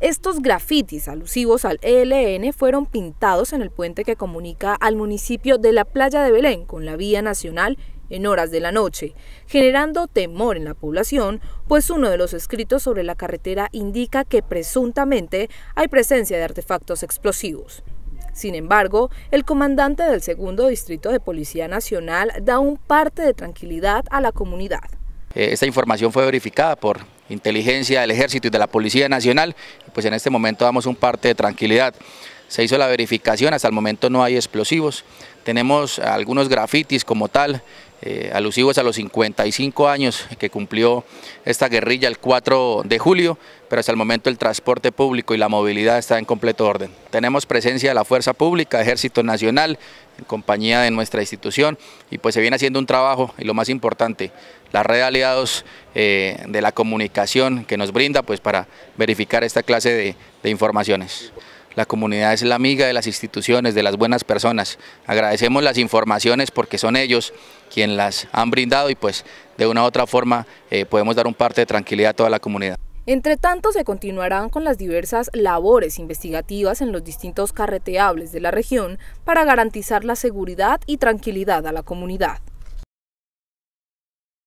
Estos grafitis alusivos al ELN fueron pintados en el puente que comunica al municipio de la Playa de Belén con la vía nacional en horas de la noche, generando temor en la población, pues uno de los escritos sobre la carretera indica que presuntamente hay presencia de artefactos explosivos. Sin embargo, el comandante del segundo distrito de Policía Nacional da un parte de tranquilidad a la comunidad. Eh, Esta información fue verificada por inteligencia del ejército y de la Policía Nacional, pues en este momento damos un parte de tranquilidad. Se hizo la verificación, hasta el momento no hay explosivos, tenemos algunos grafitis como tal, eh, alusivos a los 55 años que cumplió esta guerrilla el 4 de julio, pero hasta el momento el transporte público y la movilidad está en completo orden. Tenemos presencia de la Fuerza Pública, Ejército Nacional, en compañía de nuestra institución, y pues se viene haciendo un trabajo, y lo más importante, la red de aliados eh, de la comunicación que nos brinda pues para verificar esta clase de informaciones. La comunidad es la amiga de las instituciones, de las buenas personas. Agradecemos las informaciones porque son ellos quienes las han brindado y pues de una u otra forma eh, podemos dar un parte de tranquilidad a toda la comunidad. Entre tanto, se continuarán con las diversas labores investigativas en los distintos carreteables de la región para garantizar la seguridad y tranquilidad a la comunidad.